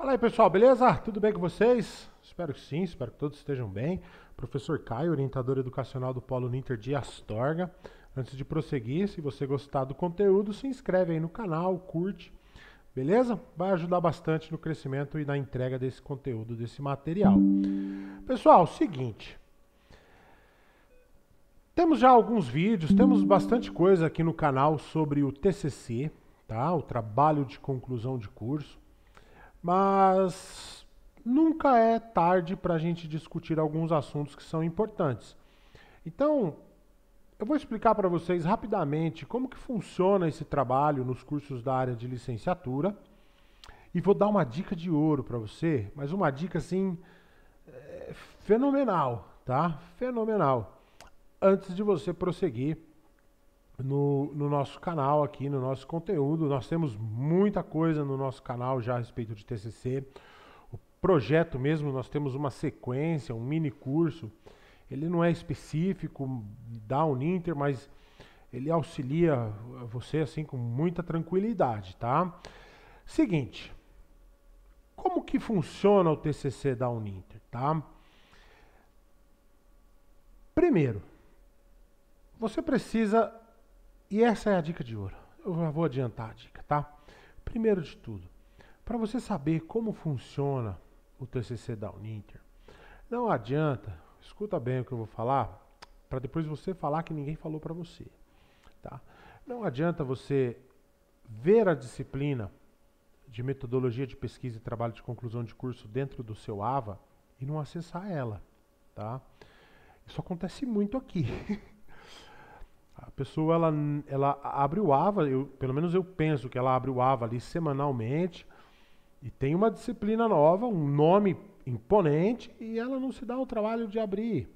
Fala aí pessoal, beleza? Tudo bem com vocês? Espero que sim, espero que todos estejam bem. Professor Caio, orientador educacional do Polo Ninter de Astorga. Antes de prosseguir, se você gostar do conteúdo, se inscreve aí no canal, curte, beleza? Vai ajudar bastante no crescimento e na entrega desse conteúdo, desse material. Pessoal, seguinte. Temos já alguns vídeos, temos bastante coisa aqui no canal sobre o TCC, tá? O trabalho de conclusão de curso. Mas nunca é tarde para a gente discutir alguns assuntos que são importantes. Então, eu vou explicar para vocês rapidamente como que funciona esse trabalho nos cursos da área de licenciatura e vou dar uma dica de ouro para você, mas uma dica assim é, fenomenal, tá? Fenomenal. Antes de você prosseguir no, no, nosso canal aqui, no nosso conteúdo. Nós temos muita coisa no nosso canal já a respeito de TCC. O projeto mesmo, nós temos uma sequência, um mini curso. Ele não é específico da Uninter, mas ele auxilia você assim com muita tranquilidade, tá? Seguinte, como que funciona o TCC da Uninter, tá? Primeiro, você precisa e essa é a dica de ouro. Eu já vou adiantar a dica, tá? Primeiro de tudo, para você saber como funciona o TCC da Uninter, não adianta, escuta bem o que eu vou falar, para depois você falar que ninguém falou para você, tá? Não adianta você ver a disciplina de metodologia de pesquisa e trabalho de conclusão de curso dentro do seu AVA e não acessar ela, tá? Isso acontece muito aqui. A pessoa ela, ela abre o AVA, eu, pelo menos eu penso que ela abre o AVA ali semanalmente e tem uma disciplina nova, um nome imponente e ela não se dá o trabalho de abrir.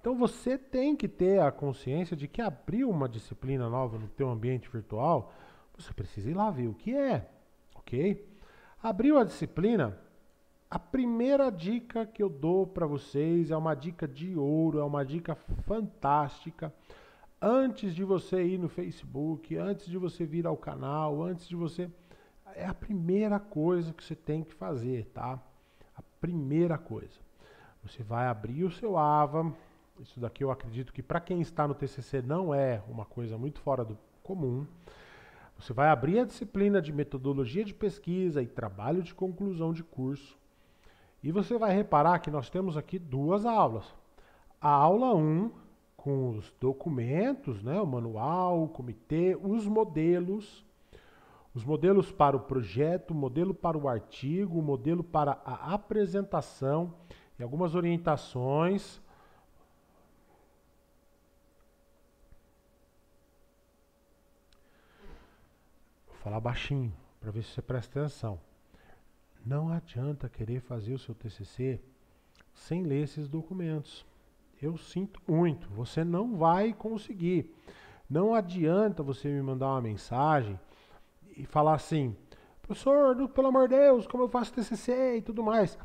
Então você tem que ter a consciência de que abrir uma disciplina nova no teu ambiente virtual, você precisa ir lá ver o que é, ok? Abriu a disciplina, a primeira dica que eu dou para vocês é uma dica de ouro, é uma dica fantástica antes de você ir no Facebook, antes de você vir ao canal, antes de você. É a primeira coisa que você tem que fazer, tá? A primeira coisa. Você vai abrir o seu AVA. Isso daqui eu acredito que para quem está no TCC não é uma coisa muito fora do comum. Você vai abrir a disciplina de metodologia de pesquisa e trabalho de conclusão de curso. E você vai reparar que nós temos aqui duas aulas. A aula 1, um, com os documentos, né, o manual, o comitê, os modelos, os modelos para o projeto, o modelo para o artigo, o modelo para a apresentação e algumas orientações. Vou falar baixinho para ver se você presta atenção. Não adianta querer fazer o seu TCC sem ler esses documentos. Eu sinto muito, você não vai conseguir. Não adianta você me mandar uma mensagem e falar assim, professor, pelo amor de Deus, como eu faço TCC e tudo mais.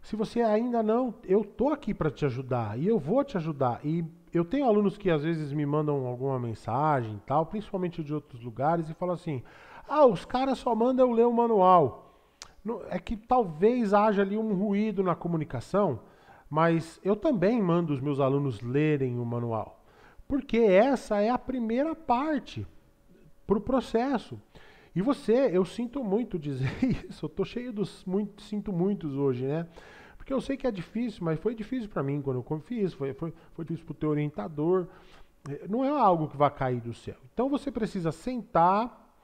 Se você ainda não, eu tô aqui para te ajudar e eu vou te ajudar. E eu tenho alunos que às vezes me mandam alguma mensagem tal, principalmente de outros lugares, e falam assim: ah, os caras só mandam eu ler o manual. É que talvez haja ali um ruído na comunicação mas eu também mando os meus alunos lerem o manual, porque essa é a primeira parte para o processo. E você, eu sinto muito dizer isso, eu estou cheio dos muito, sinto muitos hoje, né? Porque eu sei que é difícil, mas foi difícil para mim quando eu fiz, foi, foi, foi difícil para o teu orientador. É, não é algo que vai cair do céu. Então você precisa sentar,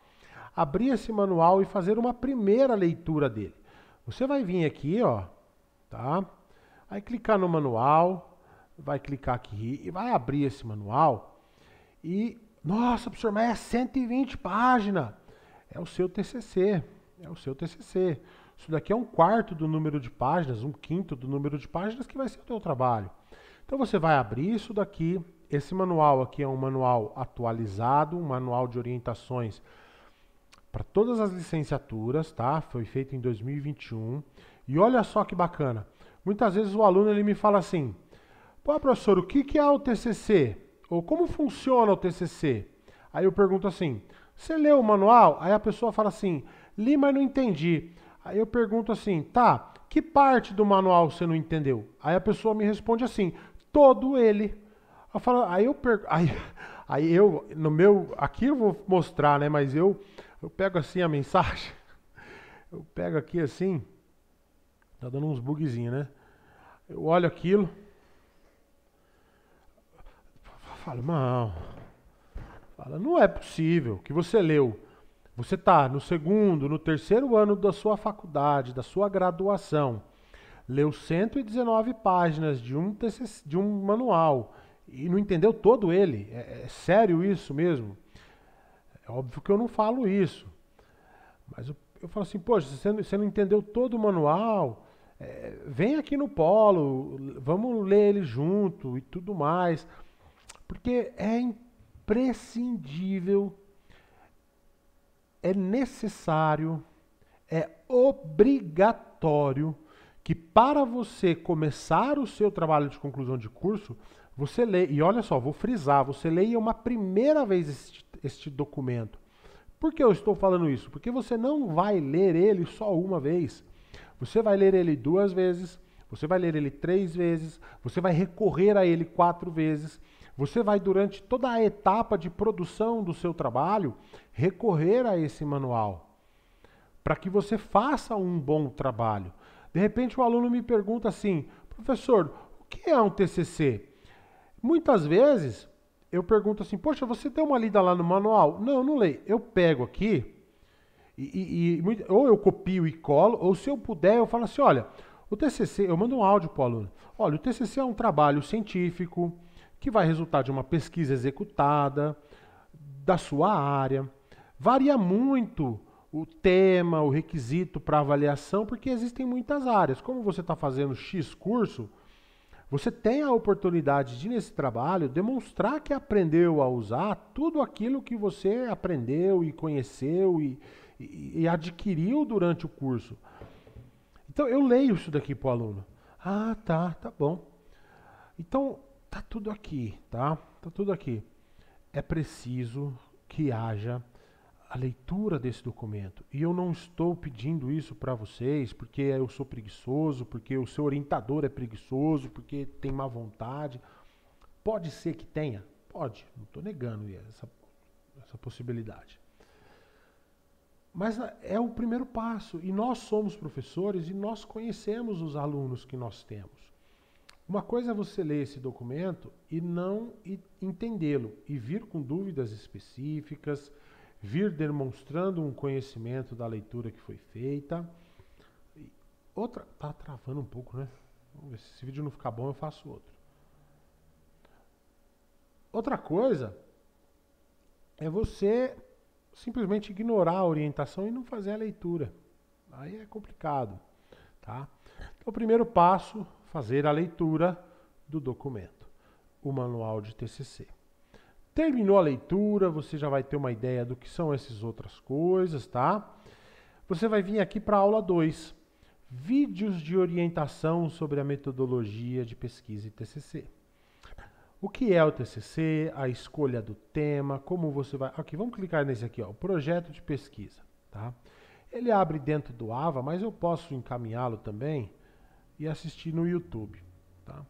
abrir esse manual e fazer uma primeira leitura dele. Você vai vir aqui, ó, tá? Aí clicar no manual, vai clicar aqui e vai abrir esse manual. E, nossa, professor, mas é 120 páginas. É o seu TCC, é o seu TCC. Isso daqui é um quarto do número de páginas, um quinto do número de páginas que vai ser o teu trabalho. Então você vai abrir isso daqui. Esse manual aqui é um manual atualizado, um manual de orientações para todas as licenciaturas, tá? Foi feito em 2021. E olha só que bacana. Muitas vezes o aluno ele me fala assim, pô professor, o que, que é o TCC? Ou como funciona o TCC? Aí eu pergunto assim, você leu o manual? Aí a pessoa fala assim, li, mas não entendi. Aí eu pergunto assim, tá, que parte do manual você não entendeu? Aí a pessoa me responde assim, todo ele. Eu falo, aí eu aí, aí eu no meu aqui eu vou mostrar, né, mas eu eu pego assim a mensagem. Eu pego aqui assim. Tá dando uns bugzinhos, né? Eu olho aquilo. Falo, não. Fala, não é possível que você leu. Você está no segundo, no terceiro ano da sua faculdade, da sua graduação. Leu 119 páginas de um, TCC, de um manual e não entendeu todo ele. É, é sério isso mesmo? É óbvio que eu não falo isso. Mas eu, eu falo assim, poxa, você não, você não entendeu todo o manual, é, vem aqui no Polo, vamos ler ele junto e tudo mais, porque é imprescindível, é necessário, é obrigatório que para você começar o seu trabalho de conclusão de curso, você lê, e olha só, vou frisar, você leia uma primeira vez este, este documento. Por que eu estou falando isso? Porque você não vai ler ele só uma vez. Você vai ler ele duas vezes, você vai ler ele três vezes, você vai recorrer a ele quatro vezes. Você vai, durante toda a etapa de produção do seu trabalho, recorrer a esse manual para que você faça um bom trabalho. De repente, o aluno me pergunta assim: professor, o que é um TCC? Muitas vezes eu pergunto assim: poxa, você deu uma lida lá no manual? Não, não leio. Eu pego aqui e, e, e, ou eu copio e colo, ou se eu puder, eu falo assim, olha, o TCC, eu mando um áudio para o aluno. Olha, o TCC é um trabalho científico que vai resultar de uma pesquisa executada da sua área. Varia muito o tema, o requisito para avaliação, porque existem muitas áreas. Como você está fazendo X curso, você tem a oportunidade de, nesse trabalho, demonstrar que aprendeu a usar tudo aquilo que você aprendeu e conheceu e e, e adquiriu durante o curso. Então eu leio isso daqui para o aluno. Ah, tá, tá bom. Então tá tudo aqui, tá? Tá tudo aqui. É preciso que haja a leitura desse documento. E eu não estou pedindo isso para vocês porque eu sou preguiçoso, porque o seu orientador é preguiçoso, porque tem má vontade. Pode ser que tenha? Pode, não estou negando essa, essa possibilidade. Mas é o primeiro passo. E nós somos professores e nós conhecemos os alunos que nós temos. Uma coisa é você ler esse documento e não entendê-lo e vir com dúvidas específicas, vir demonstrando um conhecimento da leitura que foi feita. Outra, tá travando um pouco, né? Vamos ver se esse vídeo não ficar bom, eu faço outro. Outra coisa é você simplesmente ignorar a orientação e não fazer a leitura. Aí é complicado, tá? Então, o primeiro passo, fazer a leitura do documento, o manual de TCC. Terminou a leitura, você já vai ter uma ideia do que são essas outras coisas, tá? Você vai vir aqui para a aula 2, vídeos de orientação sobre a metodologia de pesquisa e TCC. O que é o TCC, a escolha do tema, como você vai... Aqui, vamos clicar nesse aqui, ó, o projeto de pesquisa. Tá? Ele abre dentro do AVA, mas eu posso encaminhá-lo também e assistir no YouTube. Tá?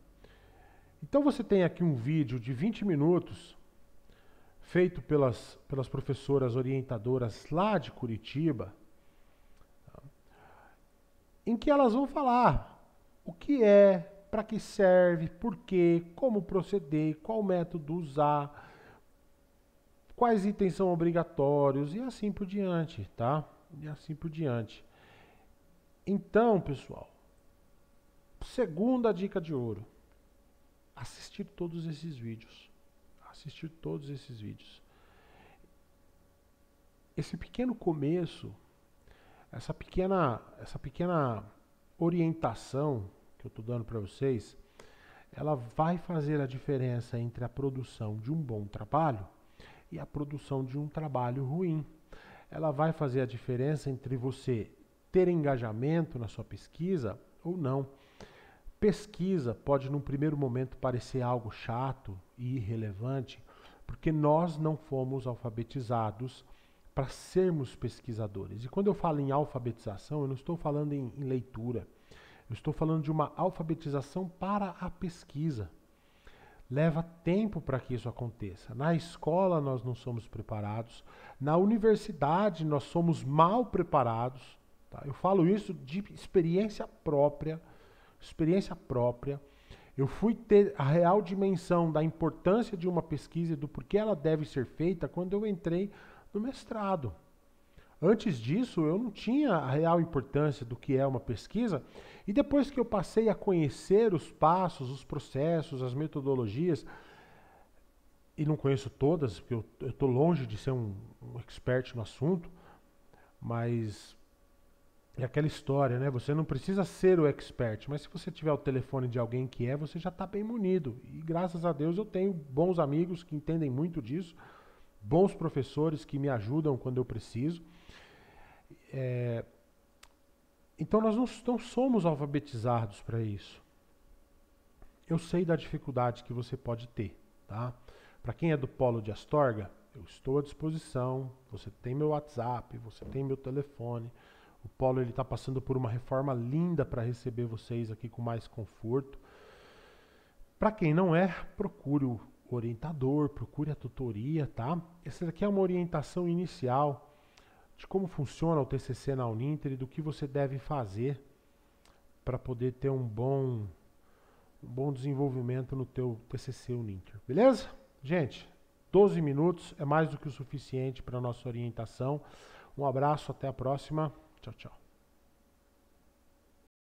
Então você tem aqui um vídeo de 20 minutos feito pelas, pelas professoras orientadoras lá de Curitiba, tá? em que elas vão falar o que é para que serve, por quê, como proceder, qual método usar, quais itens são obrigatórios e assim por diante, tá? E assim por diante. Então, pessoal, segunda dica de ouro: assistir todos esses vídeos. Assistir todos esses vídeos. Esse pequeno começo, essa pequena, essa pequena orientação que eu estou dando para vocês, ela vai fazer a diferença entre a produção de um bom trabalho e a produção de um trabalho ruim. Ela vai fazer a diferença entre você ter engajamento na sua pesquisa ou não. Pesquisa pode, num primeiro momento, parecer algo chato e irrelevante, porque nós não fomos alfabetizados para sermos pesquisadores. E quando eu falo em alfabetização, eu não estou falando em, em leitura. Eu estou falando de uma alfabetização para a pesquisa. Leva tempo para que isso aconteça. Na escola nós não somos preparados, na universidade nós somos mal preparados. Tá? Eu falo isso de experiência própria, experiência própria. Eu fui ter a real dimensão da importância de uma pesquisa e do porquê ela deve ser feita quando eu entrei no mestrado. Antes disso, eu não tinha a real importância do que é uma pesquisa, e depois que eu passei a conhecer os passos, os processos, as metodologias, e não conheço todas, porque eu estou longe de ser um, um expert no assunto, mas é aquela história, né? Você não precisa ser o expert, mas se você tiver o telefone de alguém que é, você já está bem munido. E graças a Deus eu tenho bons amigos que entendem muito disso, bons professores que me ajudam quando eu preciso. É, então nós não, não somos alfabetizados para isso. Eu sei da dificuldade que você pode ter, tá? Para quem é do polo de Astorga, eu estou à disposição. Você tem meu WhatsApp, você tem meu telefone. O polo ele está passando por uma reforma linda para receber vocês aqui com mais conforto. Para quem não é, procure o orientador, procure a tutoria, tá? Essa daqui é uma orientação inicial de como funciona o TCC na Uninter e do que você deve fazer para poder ter um bom, um bom desenvolvimento no teu TCC Uninter. Beleza? Gente, 12 minutos é mais do que o suficiente para nossa orientação. Um abraço, até a próxima. Tchau, tchau.